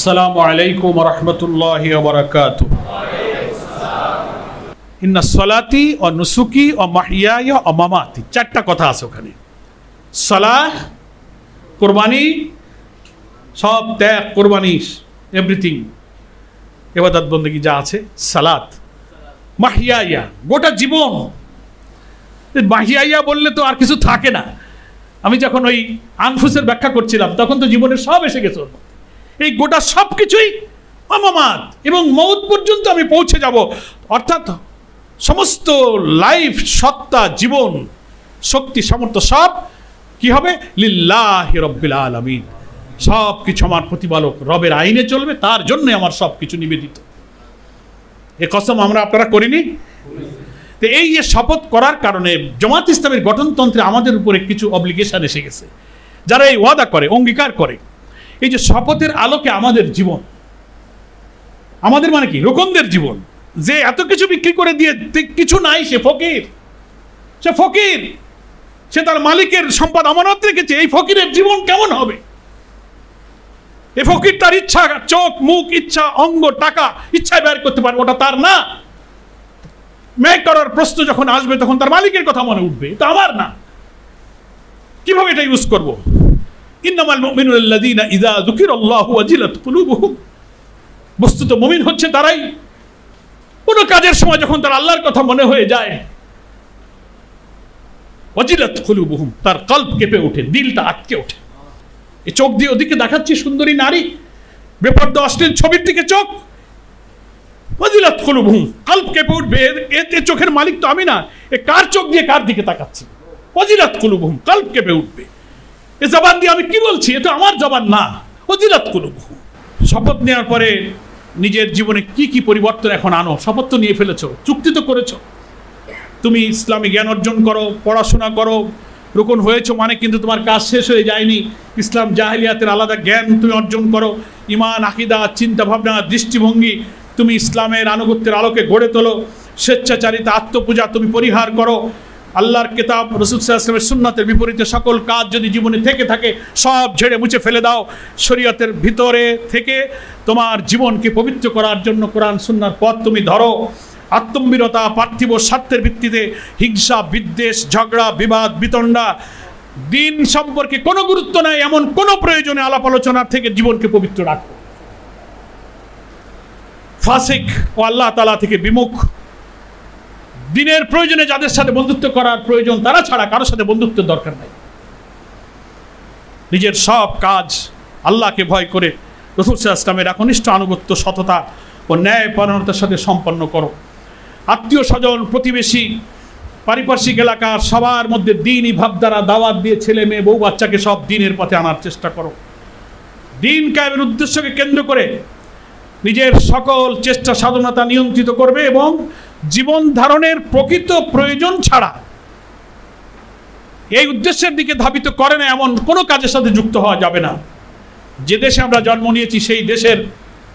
السلام عليكم ورحمة الله وبركاته in সলাতি ও নুসুকি ও মাহিয়াই ও মামাতি চারটা কথা আছে ওখানে সলাহ কোরবানি সব ত্যাগ কোরবানি এভরিথিং এবাদত বন্দী যা আছে সালাত মাহিয়াইয়া গোটা জীবন মাহিয়াইয়া বললে তো আর কিছু থাকে না আমি যখন ওই আনফুসের ব্যাখ্যা করছিলাম তখন তো জীবনের সব এসে গেছে এই গোটা সব কিছুই অমামাত এবং মৌত পর্যন্ত আমি পৌঁছে যাব অর্থাৎ সমস্ত লাইফ সত্তা জীবন শক্তি সামর্থ্য সব কি হবে লিল্লাহ রব্বিল আলমিন সব কিছু আমার প্রতিপালক রবের আইনে চলবে তার জন্য আমার সব কিছু নিবেদিত এ কসম আমরা আপনারা করিনি তো এই যে শপথ করার কারণে জমাত ইসলামের গঠনতন্ত্রে আমাদের উপরে কিছু অব্লিগেশন এসে গেছে যারা এই ওয়াদা করে অঙ্গীকার করে এই যে শপথের আলোকে আমাদের জীবন আমাদের মানে কি রোকনদের জীবন যে এত কিছু বিক্রি করে দিয়ে কিছু নাই সে ফকির সে ফকির সে তার মালিকের সম্পদ আমানত রেখেছে এই ফকিরের জীবন কেমন হবে এই ফকির তার ইচ্ছা চোখ মুখ ইচ্ছা অঙ্গ টাকা ইচ্ছায় ব্যয় করতে পারবে ওটা তার না ম্যাক করার প্রশ্ন যখন আসবে তখন তার মালিকের কথা মনে উঠবে এটা আমার না কিভাবে এটা ইউজ করবো ইন্নামাল মুমিনুল্লাযীনা ইযা যুকিরাল্লাহু ওয়াজিলাত বস্তুত মুমিন হচ্ছে তারাই কোন কাজের সময় যখন তার আল্লাহর কথা মনে হয়ে যায় ওয়াজিলাত কুলুবুহুম তার কল্প কেঁপে ওঠে দিলটা আটকে ওঠে এ চোখ দিয়ে ওদিকে দেখাচ্ছি সুন্দরী নারী বেপর্দ অশ্লীল ছবির দিকে চোখ ওয়াজিলাত কুলুবুহুম কল্প কেঁপে উঠবে এতে চোখের মালিক তো আমি না এ কার চোখ দিয়ে কার দিকে তাকাচ্ছি ওয়াজিলাত কুলুবুহুম কল্প কেঁপে উঠবে এ জবান দিয়ে আমি কি বলছি এটা আমার জবান না অজিরাত কুলুবহু শপথ নেওয়ার পরে নিজের জীবনে কি কি পরিবর্তন এখন আনো শপথ তো নিয়ে ফেলেছ চুক্তি তো করেছ তুমি ইসলামী জ্ঞান অর্জন করো পড়াশোনা করো রোকন হয়েছো মানে কিন্তু তোমার কাজ শেষ হয়ে যায়নি ইসলাম জাহিলিয়াতের আলাদা জ্ঞান তুমি অর্জন করো ইমান আকিদা চিন্তাভাবনা দৃষ্টিভঙ্গি তুমি ইসলামের আনুগত্যের আলোকে গড়ে তোলো স্বেচ্ছাচারিতা আত্মপূজা তুমি পরিহার করো আল্লাহর কেতাব রসুলের সুন্নাতের বিপরীতে সকল কাজ যদি জীবনে থেকে থাকে সব ঝেড়ে মুছে ফেলে দাও শরীয়তের ভিতরে থেকে তোমার জীবনকে পবিত্র করার জন্য কোরআন সুন্নার পথ তুমি ধরো আত্মম্বীরতা পার্থিব স্বার্থের ভিত্তিতে হিংসা বিদ্বেষ ঝগড়া বিবাদ বিতণ্ডা দিন সম্পর্কে কোনো গুরুত্ব নাই এমন কোনো প্রয়োজনে আলাপ আলোচনার থেকে জীবনকে পবিত্র রাখো ফাসিক ও আল্লাহ তালা থেকে বিমুখ দিনের প্রয়োজনে যাদের সাথে বন্ধুত্ব করার প্রয়োজন তারা ছাড়া কারোর সাথে বন্ধুত্বের দরকার নাই নিজের সব কাজ আল্লাহকে ভয় করে রসুল ইসলামের একনিষ্ঠ আনুগত্য সততা ও ন্যায় পরায়ণতার সাথে সম্পন্ন করো আত্মীয় স্বজন প্রতিবেশী পারিপার্শ্বিক এলাকার সবার মধ্যে দিনই ভাবধারা দাওয়াত দিয়ে ছেলে মেয়ে বউ বাচ্চাকে সব দিনের পথে আনার চেষ্টা করো দিন কায়েমের উদ্দেশ্যকে কেন্দ্র করে নিজের সকল চেষ্টা সাধনতা নিয়ন্ত্রিত করবে এবং জীবন ধারণের প্রকৃত প্রয়োজন ছাড়া এই উদ্দেশ্যের দিকে ধাবিত করে না এমন কোনো কাজের সাথে যুক্ত হওয়া যাবে না যে দেশে আমরা জন্ম নিয়েছি সেই দেশের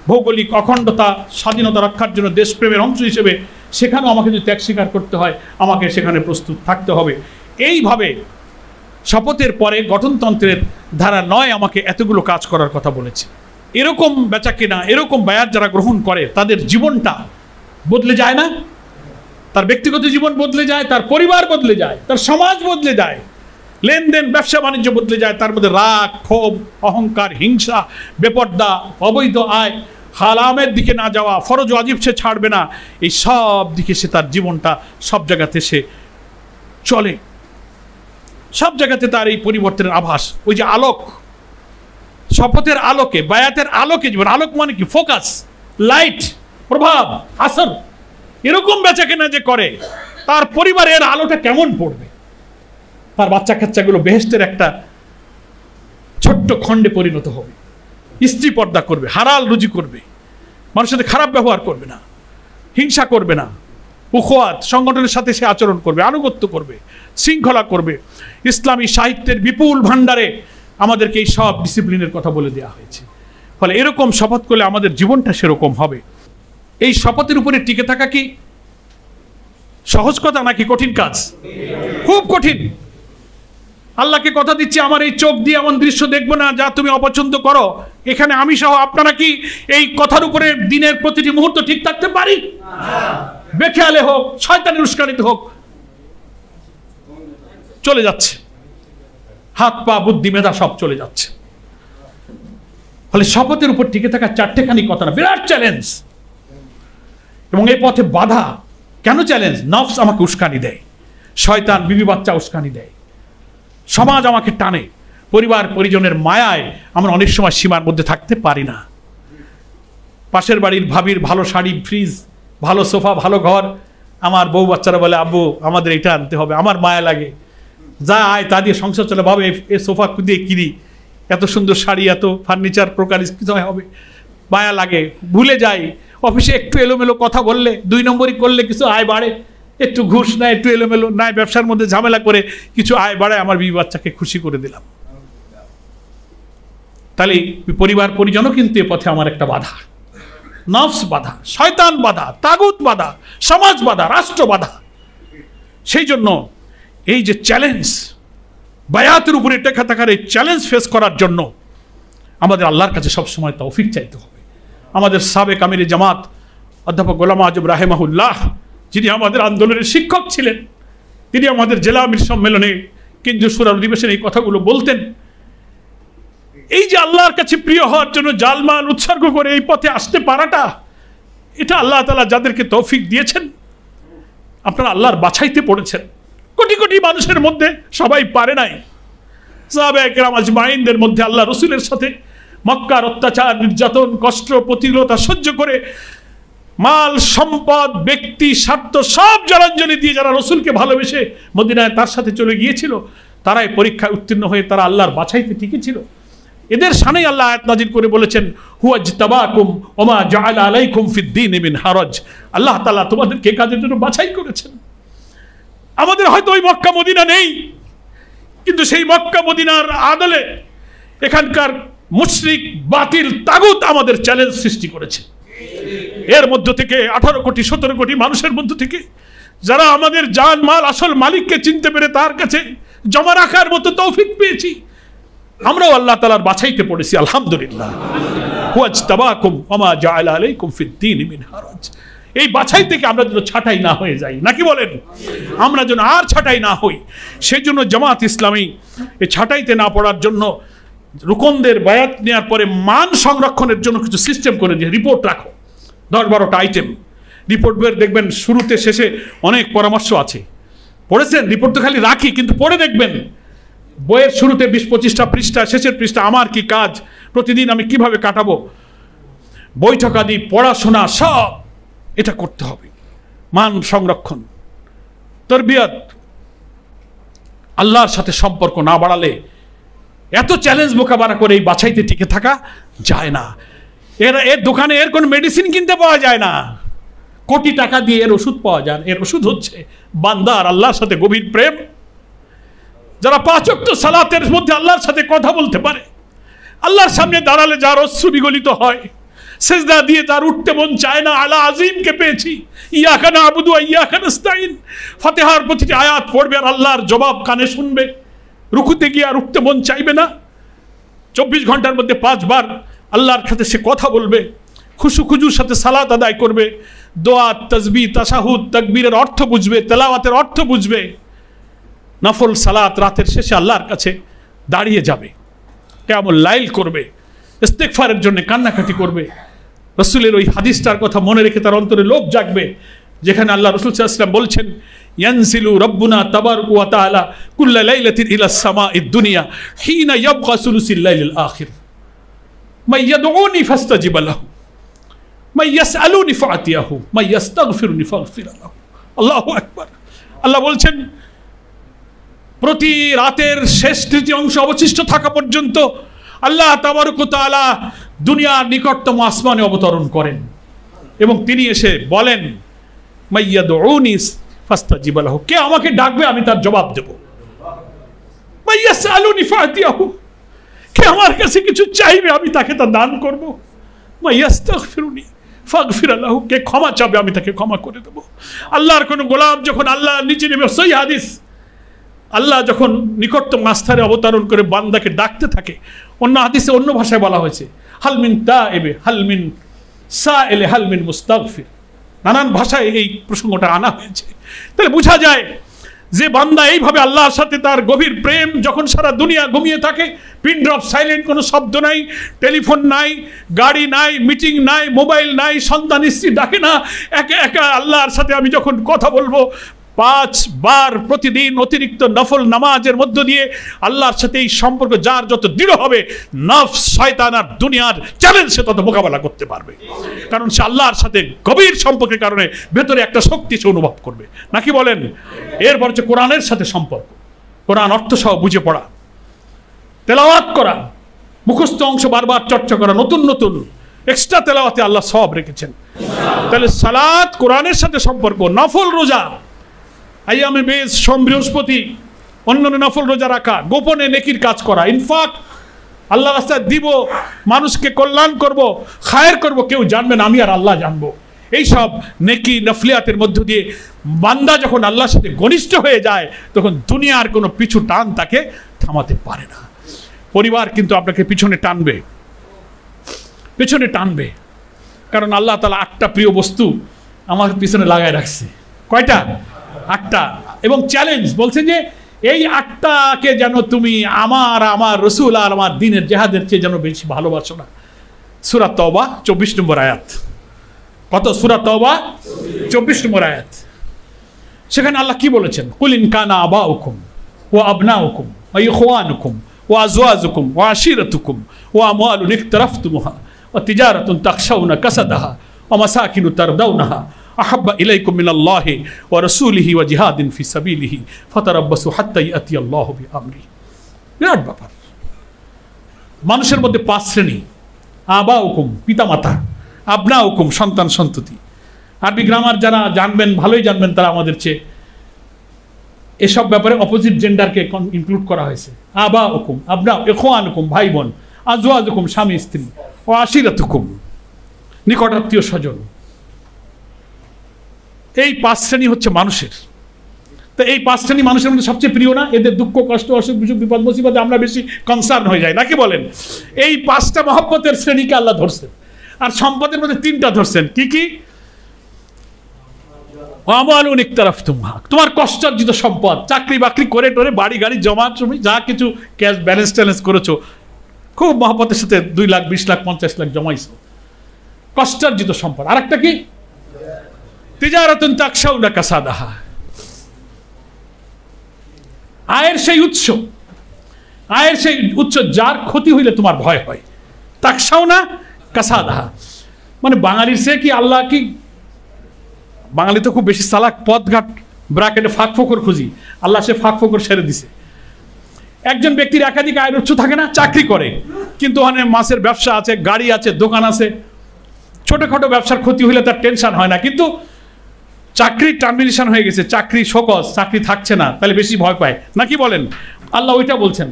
ভৌগোলিক অখণ্ডতা স্বাধীনতা রক্ষার জন্য দেশপ্রেমের অংশ হিসেবে সেখানেও আমাকে যদি ত্যাগ স্বীকার করতে হয় আমাকে সেখানে প্রস্তুত থাকতে হবে এইভাবে শপথের পরে গঠনতন্ত্রের ধারা নয় আমাকে এতগুলো কাজ করার কথা বলেছে এরকম বেচা কেনা এরকম বায়াত যারা গ্রহণ করে তাদের জীবনটা বদলে যায় না তার ব্যক্তিগত জীবন বদলে যায় তার পরিবার বদলে যায় তার সমাজ বদলে যায় লেনদেন ব্যবসা বাণিজ্য বদলে যায় তার মধ্যে রাগ ক্ষোভ অহংকার হিংসা বেপর্দা অবৈধ আয় হালামের দিকে না যাওয়া ফরজ ওয়াজিব সে ছাড়বে না এই সব দিকে সে তার জীবনটা সব জায়গাতে সে চলে সব জায়গাতে তার এই পরিবর্তনের আভাস ওই যে আলোক শপথের আলোকে বায়াতের আলোকে জীবন আলোক মানে কি ফোকাস লাইট প্রভাব আসর এরকম বেচা কেনা যে করে তার পরিবারের আলোটা কেমন পড়বে তার বাচ্চা কাচ্চাগুলো বেহেস্তের একটা ছোট্ট খণ্ডে পরিণত হবে স্ত্রী পর্দা করবে হারাল রুজি করবে মানুষের সাথে খারাপ ব্যবহার করবে না হিংসা করবে না উখোয়াত সংগঠনের সাথে সে আচরণ করবে আনুগত্য করবে শৃঙ্খলা করবে ইসলামী সাহিত্যের বিপুল ভাণ্ডারে আমাদেরকে এই সব ডিসিপ্লিনের কথা বলে দেওয়া হয়েছে ফলে এরকম শপথ করলে আমাদের জীবনটা সেরকম হবে এই শপথের উপরে টিকে থাকা কি সহজ কথা নাকি কঠিন কাজ খুব কঠিন আল্লাহকে কথা দিচ্ছি আমার এই চোখ দিয়ে এমন দৃশ্য দেখবো না যা তুমি অপছন্দ করো এখানে আমি সহ আপনারা কি এই কথার উপরে দিনের প্রতিটি মুহূর্ত ঠিক থাকতে পারি বেখেয়ালে হোক শয়তানের উস্কানিত হোক চলে যাচ্ছে হাত পা বুদ্ধি মেধা সব চলে যাচ্ছে ফলে শপথের উপর টিকে থাকা চারটেখানি কথা না বিরাট চ্যালেঞ্জ এবং এই পথে বাধা কেন চ্যালেঞ্জ নফস আমাকে উস্কানি দেয় শয়তান বিবি বাচ্চা উস্কানি দেয় সমাজ আমাকে টানে পরিবার পরিজনের মায়ায় আমরা অনেক সময় সীমার মধ্যে থাকতে পারি না পাশের বাড়ির ভাবির ভালো শাড়ি ফ্রিজ ভালো সোফা ভালো ঘর আমার বউ বাচ্চারা বলে আব্বু আমাদের এটা আনতে হবে আমার মায়া লাগে যা আয় তা দিয়ে সংসার চলে ভাবে এ সোফা দিয়ে কিনি এত সুন্দর শাড়ি এত ফার্নিচার প্রকার কিছু হবে মায়া লাগে ভুলে যায় অফিসে একটু এলোমেলো কথা বললে দুই নম্বরই করলে কিছু আয় বাড়ে একটু ঘুষ নেয় একটু এলোমেলো নাই ব্যবসার মধ্যে ঝামেলা করে কিছু আয় বাড়ায় আমার বিবি বাচ্চাকে খুশি করে দিলাম তাহলে পরিবার পরিজনও কিন্তু এ পথে আমার একটা বাধা নফস বাধা শয়তান বাধা তাগুত বাধা সমাজ বাধা রাষ্ট্র বাধা সেই জন্য এই যে চ্যালেঞ্জ বায়াতের উপরে টেকা থাকার এই চ্যালেঞ্জ ফেস করার জন্য আমাদের আল্লাহর কাছে সবসময় তৌফিক চাইতে হবে আমাদের সাবেক আমির জামাত অধ্যাপক গোলাম আজম রাহেমাহুল্লাহ যিনি আমাদের আন্দোলনের শিক্ষক ছিলেন তিনি আমাদের জেলা আমির সম্মেলনে কেন্দ্রীয় সুরার অধিবেশনে এই কথাগুলো বলতেন এই যে আল্লাহর কাছে প্রিয় হওয়ার জন্য জালমাল উৎসর্গ করে এই পথে আসতে পারাটা এটা আল্লাহ তালা যাদেরকে তৌফিক দিয়েছেন আপনারা আল্লাহর বাছাইতে পড়েছেন কোটি কোটি মানুষের মধ্যে সবাই পারে নাই সাহাবে একরাম আজমাইনদের মধ্যে আল্লাহ রসুলের সাথে মক্কার অত্যাচার নির্যাতন কষ্ট প্রতিকূলতা সহ্য করে মাল সম্পদ ব্যক্তি স্বার্থ সব জলাঞ্জলি দিয়ে যারা রসুলকে ভালোবেসে মদিনায় তার সাথে চলে গিয়েছিল তারাই পরীক্ষায় উত্তীর্ণ হয়ে তারা আল্লাহর বাছাইতে ছিল এদের সানে আল্লাহ আয়াত নাজির করে বলেছেন হুয়াজ তাবাকুম ওমা জাল আলাইকুম ফিদ্দিন এমিন হারজ আল্লাহ তালা তোমাদেরকে কাজের জন্য বাছাই করেছেন আমাদের হয়তো ওই মক্কা মদিনা নেই কিন্তু সেই মক্কা মদিনার আদলে এখানকার মুশ্রিক বাতিল তাগুত আমাদের চ্যালেঞ্জ সৃষ্টি করেছে এর মধ্য থেকে আঠারো কোটি সতেরো কোটি মানুষের মধ্য থেকে যারা আমাদের জান মাল আসল মালিককে চিনতে পেরে তার কাছে জমা রাখার মতো তৌফিক পেয়েছি আমরাও আল্লাহ তালার বাছাইতে পড়েছি আলহামদুলিল্লাহ এই বাছাই থেকে আমরা যেন ছাটাই না হয়ে যাই নাকি বলেন আমরা যেন আর ছাটাই না হই সেজন্য জামাত ইসলামী এই ছাটাইতে না পড়ার জন্য রুকনদের বায়াত নেওয়ার পরে মান সংরক্ষণের জন্য কিছু সিস্টেম করে দিয়ে রিপোর্ট রাখো দশ বারোটা আইটেম রিপোর্ট বের দেখবেন শুরুতে শেষে অনেক পরামর্শ আছে পড়েছেন রিপোর্ট তো খালি রাখি কিন্তু পড়ে দেখবেন বইয়ের শুরুতে বিশ পঁচিশটা পৃষ্ঠা শেষের পৃষ্ঠা আমার কি কাজ প্রতিদিন আমি কিভাবে কাটাবো বৈঠক আদি পড়াশোনা সব এটা করতে হবে মান সংরক্ষণ তরবিয়ত আল্লাহর সাথে সম্পর্ক না বাড়ালে এত চ্যালেঞ্জ মোকাবেলা করে এই বাছাইতে টিকে থাকা যায় না এর এর দোকানে এর কোনো মেডিসিন কিনতে পাওয়া যায় না কোটি টাকা দিয়ে এর ওষুধ পাওয়া যায় এর ওষুধ হচ্ছে বান্দার আল্লাহর সাথে গভীর প্রেম যারা পাচক্ত সালাতের মধ্যে আল্লাহর সাথে কথা বলতে পারে আল্লাহর সামনে দাঁড়ালে যার অশ্রু বিগলিত হয় সেজদা দিয়ে তার উঠতে মন চায় না আলা আজিমকে পেয়েছি ইয়াখানা আবুদুয়া ইয়াখান ফতেহার প্রতিটি আয়াত পড়বে আর আল্লাহর জবাব কানে শুনবে রুকুতে গিয়ে আর উঠতে মন চাইবে না চব্বিশ ঘন্টার মধ্যে পাঁচবার আল্লাহর সাথে সে কথা বলবে খুশু খুজুর সাথে সালাত আদায় করবে দোয়া তসবি তাসাহুদ তকবীরের অর্থ বুঝবে তেলাওয়াতের অর্থ বুঝবে নাফল সালাত রাতের শেষে আল্লাহর কাছে দাঁড়িয়ে যাবে কেমন লাইল করবে ইস্তেকফারের জন্য কান্নাকাটি করবে রসুলের ওই হাদিসটার কথা মনে রেখে তার অন্তরে লোভ জাগবে যেখানে আল্লাহ রসুল সাল্লাম বলছেন ইয়ানসিলু রব্বুনা তাবারকু ওয়া তাআলা কুল্লা লাইলাতিন ইলা সামাঈদ দুনিয়া হিনা ইয়াবকা সুলুসিল লাইলিল আখির মাই ইয়াদউনি ফাস্তাজিব লাহু মাই ইয়াসআলুনি ফাআতিয়াহু মাই ইয়াস্তাগফিরুনি ফাগফির লাহু আল্লাহু আকবার আল্লাহ বলছেন প্রতি রাতের শেষ তৃতীয় অংশ অবশিষ্ট থাকা পর্যন্ত আল্লাহ তাবারকু তাআলা দুনিয়ার নিকটতম আসমানে অবতরণ করেন এবং তিনি এসে বলেন মাইয়াদউনি ফাস্তা জিবাল হোক কে আমাকে ডাকবে আমি তার জবাব দেবো আলু নিফাহাতি আহু কে আমার কাছে কিছু চাইবে আমি তাকে তা দান করবো মাইয়াস্তাক ফিরুনি ফাঁক ফিরাল্লাহু কে ক্ষমা চাবে আমি তাকে ক্ষমা করে দেবো আল্লাহর কোনো গোলাম যখন আল্লাহ নিচে নেমে সই হাদিস আল্লাহ যখন নিকটতম আস্থারে অবতারণ করে বান্দাকে ডাকতে থাকে অন্য হাদিসে অন্য ভাষায় বলা হয়েছে হালমিন তা এবে হালমিন সা এলে হালমিন ফির নানান ভাষায় এই প্রসঙ্গটা আনা হয়েছে তাহলে বোঝা যায় যে বান্দা এইভাবে আল্লাহর সাথে তার গভীর প্রেম যখন সারা দুনিয়া ঘুমিয়ে থাকে পিন সাইলেন্ট কোনো শব্দ নাই টেলিফোন নাই গাড়ি নাই মিটিং নাই মোবাইল নাই সন্তান স্ত্রী ডাকে না একে একা আল্লাহর সাথে আমি যখন কথা বলবো পাঁচবার প্রতিদিন অতিরিক্ত নফল নামাজের মধ্য দিয়ে আল্লাহর সাথে এই সম্পর্ক যার যত দৃঢ় হবে নফ শয়তান আর দুনিয়ার চ্যালেঞ্জ সে তত মোকাবেলা করতে পারবে কারণ সে আল্লাহর সাথে গভীর সম্পর্কের কারণে ভেতরে একটা শক্তি সে অনুভব করবে নাকি বলেন এরপর হচ্ছে কোরআনের সাথে সম্পর্ক কোরআন অর্থ সহ বুঝে পড়া তেলাওয়াত করা মুখস্থ অংশ বারবার চর্চা করা নতুন নতুন এক্সট্রা তেলাওয়াতে আল্লাহ সব রেখেছেন তাহলে সালাত কোরআনের সাথে সম্পর্ক নফল রোজা আইয়ামে বেশ সোম বৃহস্পতি অন্যান্য নফল রোজা রাখা গোপনে নেকির কাজ করা ইনফ্যাক্ট আল্লাহ রাস্তায় দিব মানুষকে কল্যাণ করব খায়ের করব কেউ জানবেন আমি আর আল্লাহ জানবো এইসব নেকি নফলিয়াতের মধ্য দিয়ে বান্দা যখন আল্লাহর সাথে ঘনিষ্ঠ হয়ে যায় তখন দুনিয়ার কোনো পিছু টান তাকে থামাতে পারে না পরিবার কিন্তু আপনাকে পিছনে টানবে পিছনে টানবে কারণ আল্লাহ তালা আটটা প্রিয় বস্তু আমার পিছনে লাগায় রাখছে কয়টা আটটা এবং চ্যালেঞ্জ বলছে যে এই আটটাকে যেন তুমি আমার আমার রসুল আর আমার দিনের জেহাদের চেয়ে যেন বেশি ভালোবাসো না সুরাত তবা চব্বিশ নম্বর আয়াত কত সুরা তবা চব্বিশ নম্বর আয়াত সেখানে আল্লাহ কি বলেছেন কুলিন কানা আবা হুকুম ও আবনা হুকুম ও ইহান হুকুম ও আজওয়াজ হুকুম ও আশিরত হুকুম ও আমাল নিক তরফ তুমহা ও তিজারতুন তাকসাউনা কাসাদাহা ও মাসাকিনু তারদাউনাহা আহাব্বা ইলাইকুম মিনাল্লাহি ওয়া রাসূলিহি ওয়া জিহাদিন ফি সাবিলিহি ফাতারাব্বাসু হাত্তা ইয়াতি আল্লাহু বিরাট ব্যাপার মানুষের মধ্যে পাঁচ শ্রেণী আবা হুকুম মাতা আপনা হুকুম সন্তান সন্ততি আরবি গ্রামার যারা জানবেন ভালোই জানবেন তারা আমাদের চেয়ে এসব ব্যাপারে অপোজিট জেন্ডারকে ইনক্লুড করা হয়েছে আবা হুকুম আবনা এখোয়ান হুকুম ভাই বোন আজওয়াজ হুকুম স্বামী স্ত্রী ও আশিরাত হুকুম নিকটাত্মীয় স্বজন এই পাঁচ শ্রেণী হচ্ছে মানুষের তো এই পাঁচ শ্রেণী মানুষের মধ্যে সবচেয়ে প্রিয় না এদের দুঃখ কষ্ট অসুখ বিসুখ বিপদ মুসিবতে আমরা বেশি কনসার্ন হয়ে যাই নাকি বলেন এই পাঁচটা মহব্বতের শ্রেণীকে আল্লাহ ধরছেন আর সম্পদের মধ্যে তিনটা ধরছেন কি কি আমার অনেক তারা তোমার তোমার কষ্টার্জিত সম্পদ চাকরি বাকরি করে টোরে বাড়ি গাড়ি জমা তুমি যা কিছু ক্যাশ ব্যালেন্স ট্যালেন্স করেছো খুব মহব্বতের সাথে দুই লাখ বিশ লাখ পঞ্চাশ লাখ জমাইছ কষ্টার্জিত সম্পদ আর একটা কি তেজারাতুন না কাসাদাহা আয়ের সেই উৎস আয়ের সেই উৎস যার ক্ষতি হইলে তোমার ভয় হয় না কাসাদাহা মানে বাঙালির সে কি আল্লাহ কি বাঙালি তো খুব বেশি সালাক পথঘাট ব্রাকেটে ফাঁক ফোকর খুঁজি আল্লাহ সে ফাঁক ফোকর সেরে দিছে একজন ব্যক্তির একাধিক আয়ের উৎস থাকে না চাকরি করে কিন্তু ওখানে মাছের ব্যবসা আছে গাড়ি আছে দোকান আছে ছোটোখাটো ব্যবসার ক্ষতি হইলে তার টেনশন হয় না কিন্তু চাকরি টার্মিনেশন হয়ে গেছে চাকরি শোকজ চাকরি থাকছে না তাহলে বেশি ভয় পায় নাকি বলেন আল্লাহ ওইটা বলছেন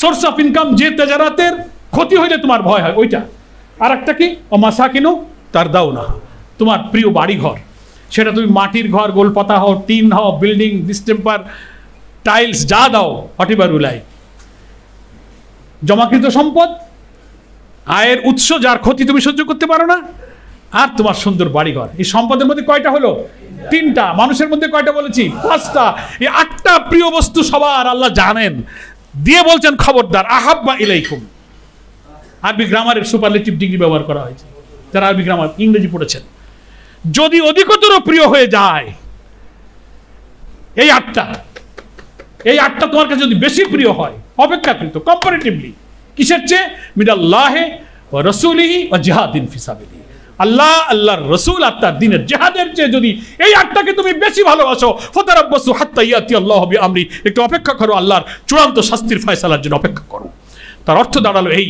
সোর্স অফ ইনকাম যে তেজারাতের ক্ষতি হইলে তোমার ভয় হয় ওইটা আর একটা কি মাসা কিনো তার দাও না তোমার প্রিয় বাড়িঘর সেটা তুমি মাটির ঘর গোলপাতা হও টিন হও বিল্ডিং ডিস্টেম্পার টাইলস যা দাও হটিবার উলাই জমাকৃত সম্পদ আয়ের উৎস যার ক্ষতি তুমি সহ্য করতে পারো না আর তোমার সুন্দর বাড়িঘর এই সম্পদের মধ্যে কয়টা হলো তিনটা মানুষের মধ্যে কয়টা বলেছি পাঁচটা এই আটটা প্রিয় বস্তু সবার আল্লাহ জানেন দিয়ে বলছেন খবরদার আহাব্বা ইলাইকুম আরবি গ্রামারের সুপারলেটিভ ডিগ্রি ব্যবহার করা হয়েছে যারা আরবি গ্রামার ইংরেজি পড়েছেন যদি অধিকতর প্রিয় হয়ে যায় এই আটটা এই আটটা তোমার কাছে যদি বেশি প্রিয় হয় অপেক্ষাকৃত কম্পারেটিভলি কিসের চেয়ে মিডাল্লাহে ও রসুলিহি ও জিহাদিন ফিসাবিলিহি আল্লাহ আল্লাহর রসুল আত্মার দিনের জেহাদের চেয়ে যদি এই আটটাকে তুমি বেশি ভালোবাসো ফতারাবসু হাত্তা ইয়াতি আল্লাহ হবে আমরি একটু অপেক্ষা করো আল্লাহর চূড়ান্ত শাস্তির ফয়সালার জন্য অপেক্ষা করো তার অর্থ দাঁড়ালো এই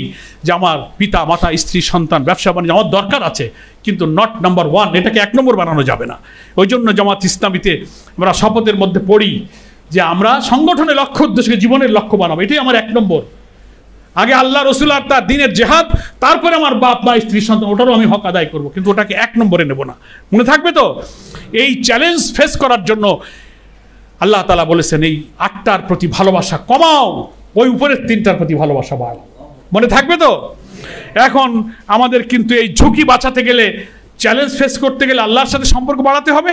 যে আমার পিতা মাতা স্ত্রী সন্তান ব্যবসা বাণিজ্য আমার দরকার আছে কিন্তু নট নাম্বার ওয়ান এটাকে এক নম্বর বানানো যাবে না ওই জন্য জামাত ইসলামীতে আমরা শপথের মধ্যে পড়ি যে আমরা সংগঠনের লক্ষ্য উদ্দেশ্যকে জীবনের লক্ষ্য বানাবো এটাই আমার এক নম্বর আগে আল্লাহ রসুল আর তার দিনের জেহাদ তারপরে আমার বাপ মা স্ত্রী সন্তান ওটারও আমি হক আদায় করব কিন্তু ওটাকে এক নম্বরে নেব না মনে থাকবে তো এই চ্যালেঞ্জ ফেস করার জন্য আল্লাহ তালা বলেছেন এই আটটার প্রতি ভালোবাসা কমাও ওই উপরের তিনটার প্রতি ভালোবাসা বাড়াও মনে থাকবে তো এখন আমাদের কিন্তু এই ঝুঁকি বাঁচাতে গেলে চ্যালেঞ্জ ফেস করতে গেলে আল্লাহর সাথে সম্পর্ক বাড়াতে হবে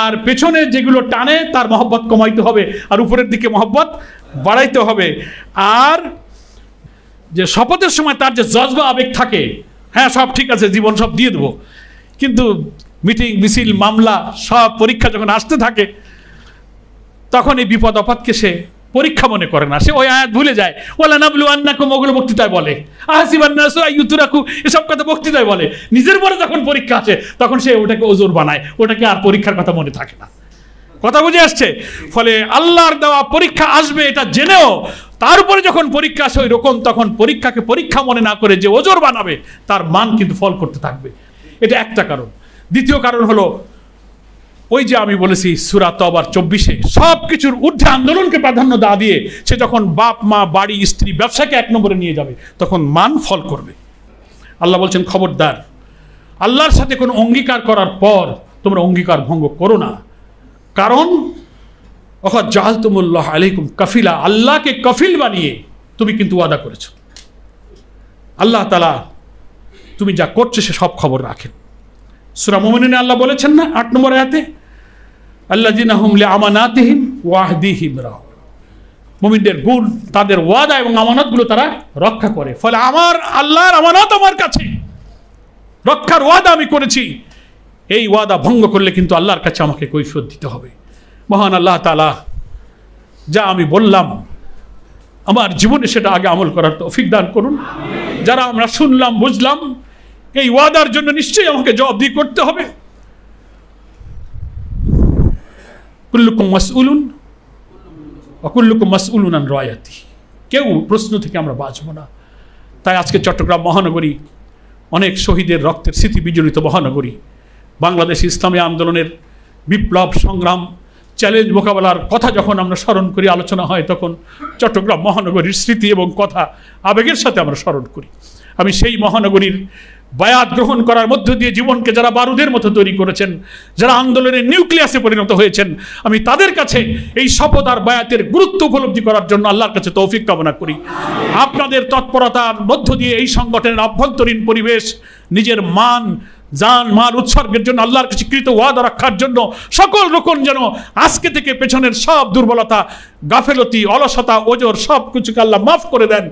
আর পেছনে যেগুলো টানে তার মহব্বত কমাইতে হবে আর উপরের দিকে মহব্বত বাড়াইতে হবে আর যে শপথের সময় তার যে জজবা আবেগ থাকে হ্যাঁ সব ঠিক আছে জীবন সব দিয়ে দেবো কিন্তু মিটিং মিছিল মামলা সব পরীক্ষা যখন আসতে থাকে তখন এই বিপদ আপদকে সে পরীক্ষা মনে করে না সে ওই আয়াত ভুলে যায় ওলা নাবলু আন্নাকু মোগল বক্তৃতায় বলে ইউতু আন্নাসুরাকু এসব কথা বক্তৃতায় বলে নিজের পরে যখন পরীক্ষা আসে তখন সে ওটাকে ওজোর বানায় ওটাকে আর পরীক্ষার কথা মনে থাকে না কথা বুঝে আসছে ফলে আল্লাহর দেওয়া পরীক্ষা আসবে এটা জেনেও তার উপরে যখন পরীক্ষা আসে ওই রকম তখন পরীক্ষাকে পরীক্ষা মনে না করে যে ওজোর বানাবে তার মান কিন্তু ফল করতে থাকবে এটা একটা কারণ দ্বিতীয় কারণ হলো ওই যে আমি বলেছি সুরা তবার চব্বিশে সব কিছুর ঊর্ধ্বে আন্দোলনকে প্রাধান্য দা দিয়ে সে যখন বাপ মা বাড়ি স্ত্রী ব্যবসাকে এক নম্বরে নিয়ে যাবে তখন মান ফল করবে আল্লাহ বলছেন খবরদার আল্লাহর সাথে কোনো অঙ্গীকার করার পর তোমরা অঙ্গীকার ভঙ্গ করো না কারণ জাহাল তুমুল্লাহ আলাইকুম কফিলা আল্লাহকে কফিল বানিয়ে তুমি কিন্তু ওয়াদা করেছ আল্লাহ তালা তুমি যা করছো সে সব খবর রাখেন সুরা মোমিনে আল্লাহ বলেছেন না আট নম্বর আয়াতে আল্লাহ আহমলে আমানাতিহিম ওয়াহদিহিম রাহ মোমিনদের গুণ তাদের ওয়াদা এবং আমানতগুলো তারা রক্ষা করে ফলে আমার আল্লাহর আমানত আমার কাছে রক্ষার ওয়াদা আমি করেছি এই ওয়াদা ভঙ্গ করলে কিন্তু আল্লাহর কাছে আমাকে কৈফিয়ত দিতে হবে মহান আল্লাহ তালা যা আমি বললাম আমার জীবনে সেটা আগে আমল করার তৌফিক দান করুন যারা আমরা শুনলাম বুঝলাম এই ওয়াদার জন্য নিশ্চয়ই আমাকে জবাব দিয়ে করতে হবে কুল্লুকুম রয়াতি কেউ প্রশ্ন থেকে আমরা বাঁচব না তাই আজকে চট্টগ্রাম মহানগরী অনেক শহীদের রক্তের স্মৃতি বিজড়িত মহানগরী বাংলাদেশ ইসলামী আন্দোলনের বিপ্লব সংগ্রাম চ্যালেঞ্জ মোকাবেলার কথা যখন আমরা স্মরণ করি আলোচনা হয় তখন চট্টগ্রাম মহানগরীর স্মৃতি এবং কথা আবেগের সাথে আমরা স্মরণ করি আমি সেই মহানগরীর বায়াত গ্রহণ করার মধ্য দিয়ে জীবনকে যারা বারুদের মতো তৈরি করেছেন যারা আন্দোলনের নিউক্লিয়াসে পরিণত হয়েছেন আমি তাদের কাছে এই শপথ আর বায়াতের গুরুত্ব উপলব্ধি করার জন্য আল্লাহর কাছে তৌফিক কামনা করি আপনাদের তৎপরতার মধ্য দিয়ে এই সংগঠনের আভ্যন্তরীণ পরিবেশ নিজের মান যান মাল উৎসর্গের জন্য আল্লাহর কৃত ওয়াদা রক্ষার জন্য সকল রকম যেন আজকে থেকে পেছনের সব দুর্বলতা গাফেলতি অলসতা ওজোর সব কিছুকে আল্লাহ মাফ করে দেন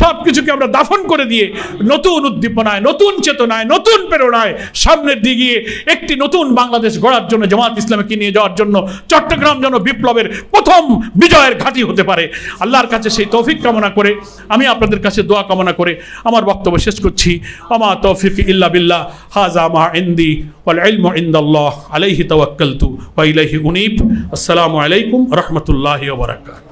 সব কিছুকে আমরা দাফন করে দিয়ে নতুন উদ্দীপনায় নতুন চেতনায় নতুন প্রেরণায় সামনের দিকে একটি নতুন বাংলাদেশ গড়ার জন্য জামাত ইসলামকে নিয়ে যাওয়ার জন্য চট্টগ্রাম যেন বিপ্লবের প্রথম বিজয়ের ঘাঁটি হতে পারে আল্লাহর কাছে সেই তৌফিক কামনা করে আমি আপনাদের কাছে দোয়া কামনা করে আমার বক্তব্য শেষ করছি আমা তৌফিক ইল্লা বিল্লাহ হাজা ما عندي والعلم عند الله عليه توكلت وإليه أنيب السلام عليكم ورحمة الله وبركاته